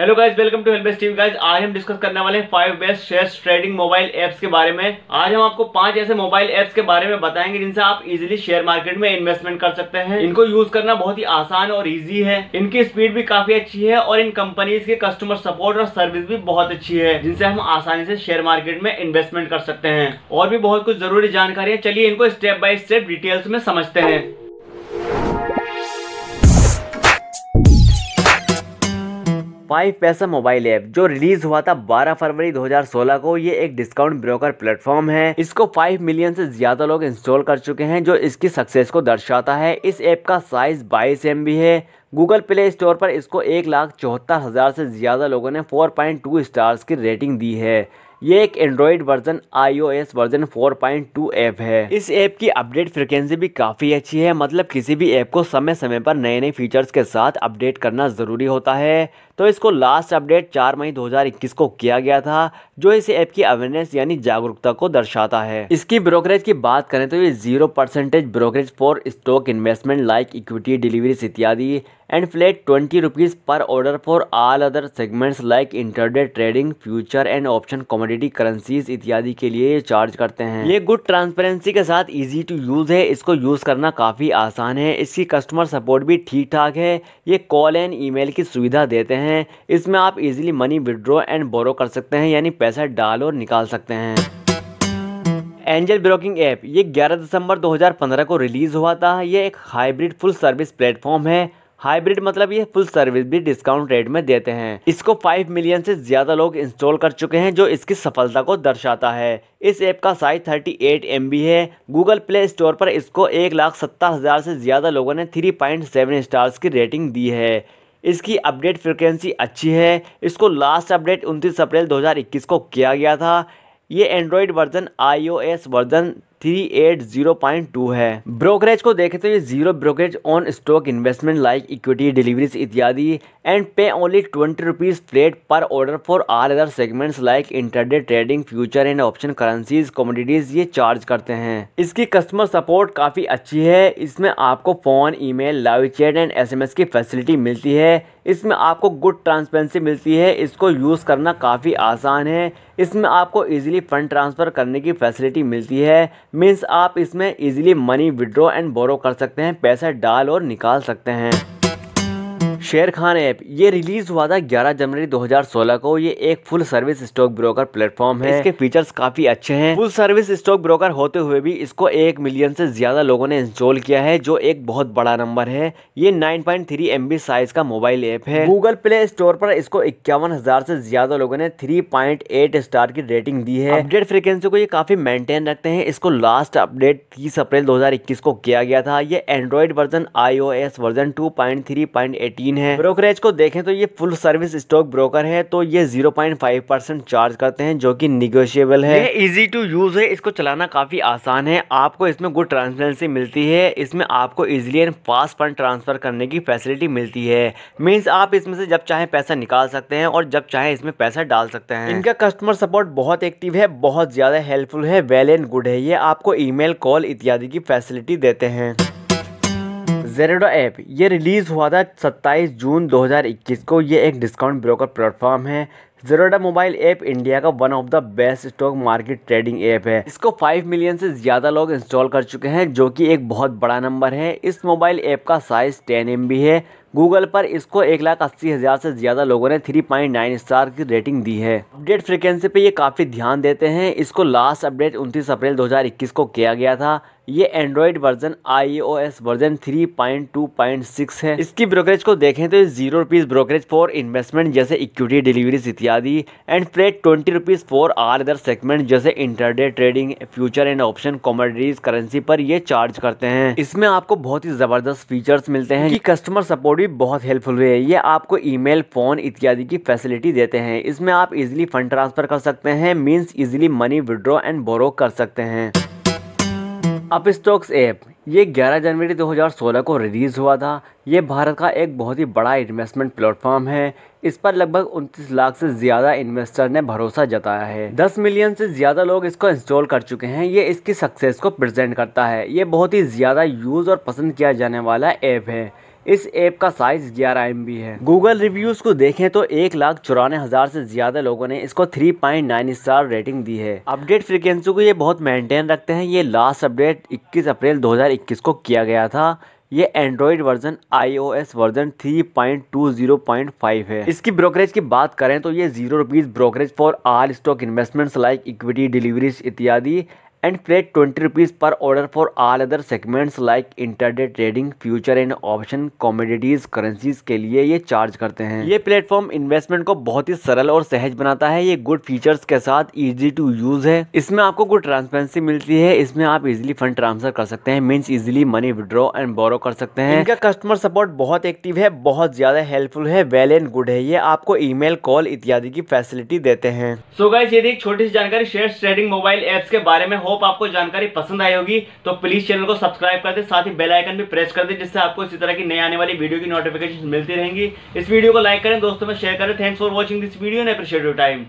hello guys welcome to helpest TV guys आज हम discuss करने वाले हैं five best shares trading mobile apps के बारे में आज हम आपको पांच ऐसे मोबाइल एप्स के बारे में बताएंगे जिनसे आप इजीली शेयर मार्केट में इन्वेस्टमेंट कर सकते हैं इनको यूज करना बहुत ही आसान और इजी है इनकी स्पीड भी काफी अच्छी है और इन कंपनीज के कस्टमर सपोर्ट और सर्विस भी बहुत अच्छी है जिनसे हम आसानी से शेयर मार्केट में इन्वेस्टमेंट कर सकते हैं और भी बहुत कुछ जरूरी जानकारी है चलिए इनको स्टेप बाय स्टेप डिटेल्स में समझते हैं फाइव पैसा मोबाइल ऐप जो रिलीज हुआ था 12 फरवरी 2016 को ये एक डिस्काउंट ब्रोकर प्लेटफॉर्म है इसको 5 मिलियन से ज्यादा लोग इंस्टॉल कर चुके हैं जो इसकी सक्सेस को दर्शाता है इस ऐप का साइज बाईस एम है गूगल प्ले स्टोर पर इसको एक लाख चौहत्तर हज़ार से ज़्यादा लोगों ने 4.2 स्टार्स की रेटिंग दी है ये एक Android version iOS version 4.2 app है इस ऐप की अपडेट फ्रिक्वेंसी भी काफ़ी अच्छी है मतलब किसी भी ऐप को समय समय पर नए नए फीचर्स के साथ अपडेट करना ज़रूरी होता है तो इसको लास्ट अपडेट 4 मई 2021 को किया गया था जो इस ऐप की अवेयरनेस यानी जागरूकता को दर्शाता है इसकी ब्रोकरेज की बात करें तो ये zero percentage brokerage for stock investment like equity delivery इत्यादि and flat twenty rupees per order for all other segments like intraday trading future and option commodity currencies इत्यादि के लिए चार्ज करते हैं ये गुड ट्रांसपेरेंसी के साथ इजी टू यूज़ है इसको यूज़ करना काफ़ी आसान है इसकी कस्टमर सपोर्ट भी ठीक ठाक है ये कॉल एंड ईमेल की सुविधा देते हैं इसमें आप easily money withdraw and borrow कर सकते हैं यानी पैसा डाल और निकाल सकते हैं एंजल ब्रोकिंग ऐप ये 11 दिसंबर 2015 को रिलीज़ हुआ था ये एक हाइब्रिड फुल सर्विस प्लेटफॉर्म है हाइब्रिड मतलब ये फुल सर्विस भी डिस्काउंट रेट में देते हैं इसको 5 मिलियन से ज्यादा लोग इंस्टॉल कर चुके हैं जो इसकी सफलता को दर्शाता है इस ऐप का साइज 38 बी है गूगल प्ले स्टोर पर इसको एक लाख सत्तर हज़ार से ज़्यादा लोगों ने 3.7 स्टार्स की रेटिंग दी है इसकी अपडेट फ्रिक्वेंसी अच्छी है इसको लास्ट अपडेट उनतीस अप्रैल दो को किया गया था ये Android version I version three eight zero point two है ब्रोकरेज को देखें तो ये zero brokerage on stock investment like equity deliveries इत्यादि and pay only twenty rupees trade per order for all other segments like intraday trading future and option currencies commodities ये charge करते हैं इसकी कस्टमर सपोर्ट काफ़ी अच्छी है इसमें आपको phone email live chat and SMS की फैसिलिटी मिलती है इसमें आपको गुड ट्रांसपेरेंसी मिलती है इसको यूज़ करना काफ़ी आसान है इसमें आपको इजीली फ़ंड ट्रांसफ़र करने की फैसिलिटी मिलती है मीन्स आप इसमें easily money withdraw and borrow कर सकते हैं पैसा डाल और निकाल सकते हैं शेर खान ऐप ये रिलीज हुआ था 11 जनवरी 2016 को ये एक full service stock broker platform है इसके फीचर्स काफी अच्छे हैं फुल सर्विस स्टॉक ब्रोकर होते हुए भी इसको एक मिलियन से ज्यादा लोगों ने इंस्टॉल किया है जो एक बहुत बड़ा नंबर है ये 9.3 पॉइंट साइज का मोबाइल ऐप है गूगल प्ले स्टोर पर इसको इक्यावन हजार ज्यादा लोगों ने थ्री स्टार की रेटिंग दी है अपडेट फ्रिक्वेंसी को ये काफी मेंटेन रखते हैं इसको लास्ट अपडेट तीस अप्रैल दो को किया गया था ये एंड्रॉइड वर्जन आईओएस वर्जन 2.3.18 है ब्रोकरेज को देखें तो ये फुल सर्विस स्टॉक ब्रोकर है तो ये zero point five percent charge करते हैं जो कि निगोशियेबल है ये इजी टू यूज है इसको चलाना काफी आसान है आपको इसमें गुड ट्रांसपेरेंसी मिलती है इसमें आपको easily and fast fund transfer करने की फैसिलिटी मिलती है मीन्स आप इसमें से जब चाहे पैसा निकाल सकते हैं और जब चाहे इसमें पैसा डाल सकते हैं इनका कस्टमर सपोर्ट बहुत एक्टिव है बहुत ज्यादा हेल्पफुल है वेल एंड गुड है ये आपको ईमेल कॉल इत्यादि की फैसिलिटी देते हैं जेरेडो ऐप ये रिलीज़ हुआ था 27 जून 2021 को ये एक डिस्काउंट ब्रोकर प्लेटफॉर्म है जेरोडा मोबाइल ऐप इंडिया का one of the best stock market trading app है इसको 5 मिलियन से ज़्यादा लोग इंस्टॉल कर चुके हैं जो कि एक बहुत बड़ा नंबर है इस मोबाइल ऐप का साइज़ 10 एम है गूगल पर इसको एक लाख अस्सी हज़ार से ज़्यादा लोगों ने थ्री पॉइंट नाइन स्टार की रेटिंग दी है अपडेट फ्रिक्वेंसी पे ये काफ़ी ध्यान देते हैं इसको लास्ट अपडेट उनतीस अप्रैल 2021 को किया गया था ये एंड्रॉयड वर्जन आईओएस वर्जन 3.2.6 है इसकी ब्रोकरेज को देखें तो ये zero rupees brokerage for investment जैसे इक्विटी डिलीवरीज इत्यादि and flat twenty rupees for are other segment जैसे intraday trading future and option commodities currency पर ये चार्ज करते हैं इसमें आपको बहुत ही ज़बरदस्त फीचर्स मिलते हैं कस्टमर सपोर्ट भी बहुत हेल्पफुल हुई है ये आपको ईमेल फ़ोन इत्यादि की फैसिलिटी देते हैं इसमें आप इजीली फ़ंड ट्रांसफ़र कर सकते हैं means easily money withdraw and borrow कर सकते हैं अप स्टॉक्स ऐप ये 11 जनवरी 2016 को रिलीज़ हुआ था ये भारत का एक बहुत ही बड़ा इन्वेस्टमेंट प्लेटफॉर्म है इस पर लगभग 29 लाख से ज़्यादा इन्वेस्टर ने भरोसा जताया है 10 मिलियन से ज़्यादा लोग इसको इंस्टॉल कर चुके हैं ये इसकी सक्सेस को प्रेजेंट करता है ये बहुत ही ज़्यादा यूज़ और पसंद किया जाने वाला ऐप है इस ऐप का साइज ग्यारह एम है गूगल रिव्यूज को देखें तो एक लाख चौरानवे हजार ऐसी ज्यादा लोगों ने इसको three point nine star rating दी है अपडेट फ्रिक्वेंसी को ये बहुत मेंटेन रखते हैं ये लास्ट अपडेट इक्कीस अप्रैल 2021 को किया गया था ये एंड्रॉइड वर्जन आईओएस वर्जन 3.20.5 है इसकी ब्रोकरेज की बात करें तो ये zero rupees brokerage for all stock investments like equity deliveries इत्यादि and flat twenty rupees per order for all other segments like intraday trading future and option commodities currencies के लिए ये चार्ज करते हैं ये प्लेटफॉर्म इन्वेस्टमेंट को बहुत ही सरल और सहज बनाता है ये गुड फीचर्स के साथ इजी टू यूज है इसमें आपको गुड ट्रांसपेरेंसी मिलती है इसमें आप इजिली फंड ट्रांसफर कर सकते हैं means easily money withdraw and borrow कर सकते हैं इनका कस्टमर सपोर्ट बहुत एक्टिव है बहुत ज्यादा हेल्पफुल है वेल एंड गुड है ये आपको मेल कॉल इत्यादि की फैसिलिटी देते हैं सो so गाइस ये छोटी सी जानकारी शेयर ट्रेडिंग मोबाइल एप्स के बारे में होप आपको जानकारी पसंद आई होगी तो प्लीज चैनल को सब्सक्राइब कर दे साथ ही बेल आइकन भी प्रेस कर दे जिससे आपको इसी तरह की नई आने वाली वीडियो की नोटिफिकेशन मिलती रहेंगी इस वीडियो को लाइक करें दोस्तों में शेयर करें thanks for watching this video ने अप्रिशिएट टाइम